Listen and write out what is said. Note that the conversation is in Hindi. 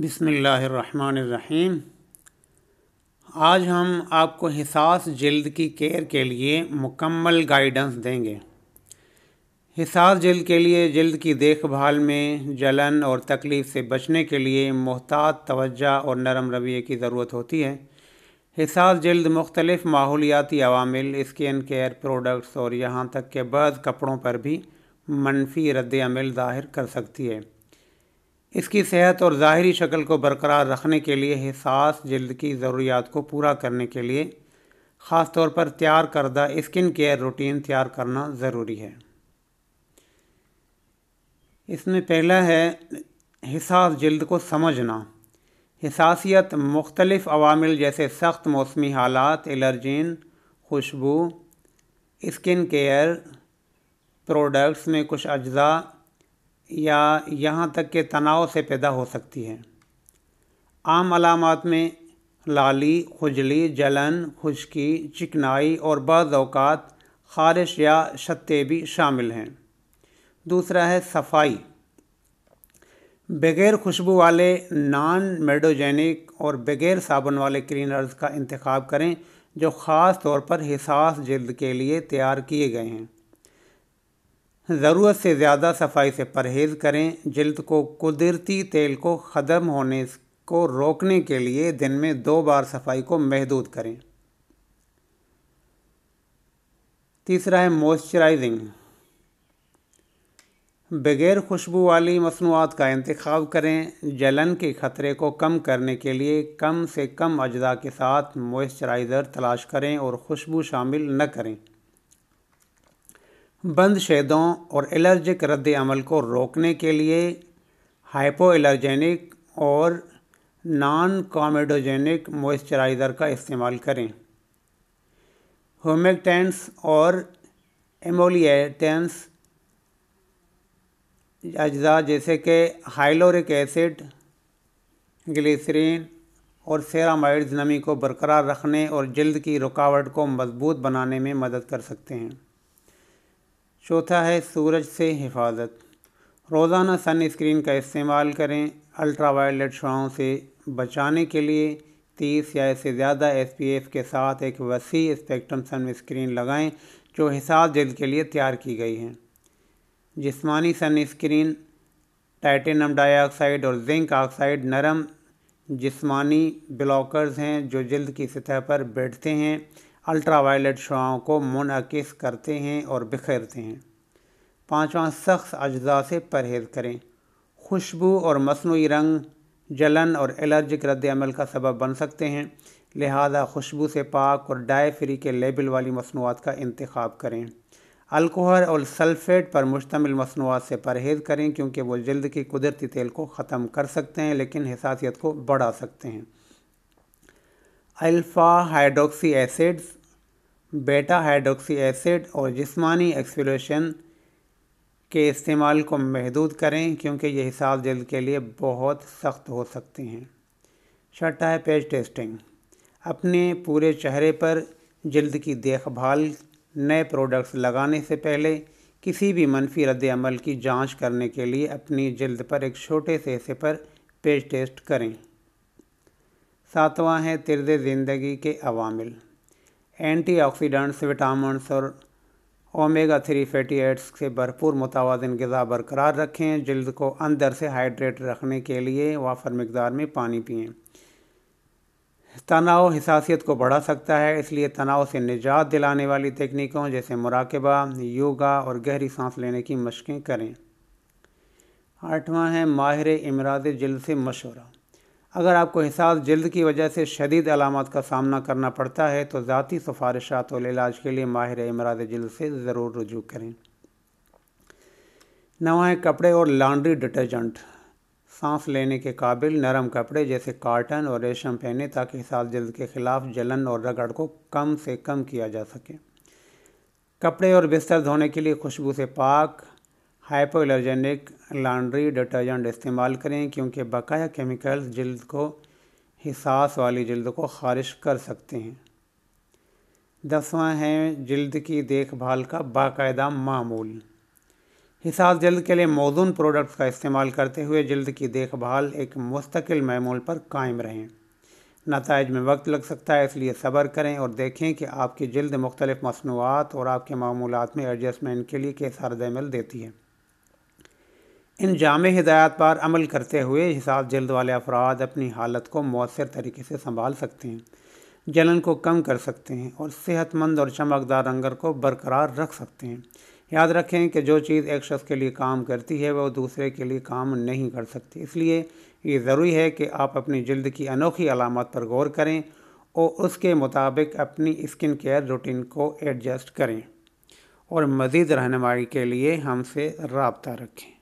बिसमीम आज हम आपको हिसास जल्द की केयर के लिए मुकम्मल गाइडेंस देंगे हिसास जल्द के लिए जल्द की देखभाल में जलन और तकलीफ़ से बचने के लिए मोहतात तवज्जा और नरम रवैये की ज़रूरत होती है हिसास जल्द मुख्तलिफ़ माहौलियाती अवामिल स्किन केयर प्रोडक्ट्स और यहाँ तक के बर्ज कपड़ों पर भी मनफी रद्द अमल ज़ाहिर कर सकती है इसकी सेहत और ज़ाहरी शक्ल को बरकरार रखने के लिए हिसास जल्द की ज़रूरियात को पूरा करने के लिए ख़ास तौर पर तैयार करदा स्किन केयर रूटीन तैयार करना ज़रूरी है इसमें पहला है हिसास जल्द को समझना हिसासियत मुख्तलिफ़ अवामिल जैसे सख्त मौसमी हालात एलर्जिन खुशबू स्किन केयर प्रोडक्ट्स में कुछ अज्जा या यहाँ तक के तनाव से पैदा हो सकती है आम अलामत में लाली खुजली जलन खुश्की चिकनाई और बज़ात ख़ारिश या शत्ते भी शामिल हैं दूसरा है सफाई बग़ैर खुशबू वाले नॉन मेडोजेनिक और बग़ैर साबुन वाले क्लीनर्स का इंतखब करें जो ख़ास तौर पर हिसास जल्द के लिए तैयार किए गए हैं ज़रूरत से ज़्यादा सफाई से परहेज़ करें जल्द को कुदरती तेल को ख़त्म होने को रोकने के लिए दिन में दो बार सफाई को महदूद करें तीसरा है मॉइस्चराइजिंग बगैर खुशबू वाली मसनूआत का इंतखब करें जलन के ख़तरे को कम करने के लिए कम से कम अज्जा के साथ मॉइस्चराइज़र तलाश करें और खुशबू शामिल न करें बंद शेदों और एलर्जिक रद्द अमल को रोकने के लिए हाइपो एलर्जेनिक और नॉन कॉमेडोजेनिक मॉइस्चराइज़र का इस्तेमाल करें होमेक्टेंस और एमोलियटेंस अज्जा जैसे कि हाइलोरिक एसिड ग्लिसरीन और सेरामाइड्स नमी को बरकरार रखने और जल्द की रुकावट को मजबूत बनाने में मदद कर सकते हैं चौथा है सूरज से हिफाजत रोज़ाना सनस्क्रीन का इस्तेमाल करें अल्ट्रावायलेट शुआओं से बचाने के लिए तीस या इससे ज़्यादा एस के साथ एक वसी स्पेक्ट्रम सनस्क्रीन लगाएँ जो हिसाब जल्द के लिए तैयार की गई है जिस्मानी सन टाइटेनम डाइऑक्साइड और जिंक ऑक्साइड नरम जिस्मानी ब्लॉकर्स हैं जो जल्द की सतह पर बैठते हैं अल्ट्रावायलेट शुआओं को मुनकस करते हैं और बिखेरते हैं पाँचवा सख्त अज्जा से परहेज़ करें खुशबू और मसनू रंग जलन और एलर्जिक रद्दमल का सबब बन सकते हैं लिहाजा खुशबू से पाक और डाई फ्री के लेबल वाली मसनूआत का इंतखब करें अल्कोहल और सल्फेट पर मुश्तमिल मसनूआत से परहेज़ करें क्योंकि वो जल्द की कुदरती तेल को ख़त्म कर सकते हैं लेकिन हसासीत को बढ़ा सकते हैं alpha hydroxy acids beta hydroxy acid और जिस्मानी एक्सफोलेशन के इस्तेमाल को महदूद करें क्योंकि ये हिसाब जल्द के लिए बहुत सख्त हो सकते हैं छठा है पेज टेस्टिंग अपने पूरे चेहरे पर जल्द की देखभाल नए प्रोडक्ट्स लगाने से पहले किसी भी मनफी रद्दमल की जांच करने के लिए अपनी जल्द पर एक छोटे से हिस्से पर पेज टेस्ट करें सातवां है तिरदे ज़िंदगी के अवामिल एंटीऑक्सीडेंट्स विटामिनस और ओमेगा थ्री फैटी एड्स से भरपूर मुतवाजन गज़ा बरकरार रखें जल्द को अंदर से हाइड्रेट रखने के लिए वाफर मकदार में पानी पिएँ तनाव हिसासीत को बढ़ा सकता है इसलिए तनाव से निजात दिलाने वाली तकनीकों जैसे मुराकबा योगा और गहरी सांस लेने की मशक़ें करें आठवां है माहिर इमराज जल्द से मशवरा अगर आपको एहसास जल्द की वजह से शदीद अलामत का सामना करना पड़ता है तो ज़ाती सफारशात और इलाज के लिए माहिर इमराज जल्द से ज़रूर रजू करें नवाएँ कपड़े और लॉन्ड्री डिटर्जेंट सांस लेने के काबिल नरम कपड़े जैसे काटन और रेशम पहने ताकि साथ जल्द के ख़िलाफ़ जलन और रगड़ को कम से कम किया जा सके कपड़े और बिस्तर धोने के लिए खुशबू से पाक हाइपोलर्जेनिक लॉन्ड्री डिटर्जेंट इस्तेमाल करें क्योंकि बकाया केमिकल्स जल्द को हिसास वाली जल्द को खारिज कर सकते हैं दसवां है जल्द की देखभाल का बाकायदा मामूल हिसास जल्द के लिए मौजूद प्रोडक्ट्स का इस्तेमाल करते हुए जल्द की देखभाल एक मुस्तकिल मामूल पर कायम रहें नतज में वक्त लग सकता है इसलिए सब्र करें और देखें कि आपकी जल्द मुख्तलिफ़ मसनूआत और आपके मामूलत में एडजस्टमेंट के लिए कैसा रदमल देती है इन जाम हिदायत पर अमल करते हुए हिसाब जल्द वाले अफराद अपनी हालत को मौसर तरीके से संभाल सकते हैं जलन को कम कर सकते हैं और सेहतमंद और चमकदार रंगर को बरकरार रख सकते हैं याद रखें कि जो चीज़ एक शख्स के लिए काम करती है वह दूसरे के लिए काम नहीं कर सकती इसलिए ये ज़रूरी है कि आप अपनी जल्द की अनोखी अलामत पर गौर करें और उसके मुताबिक अपनी स्किन केयर रूटीन को एडजस्ट करें और मज़ीद रहनमाई के लिए हमसे रबता रखें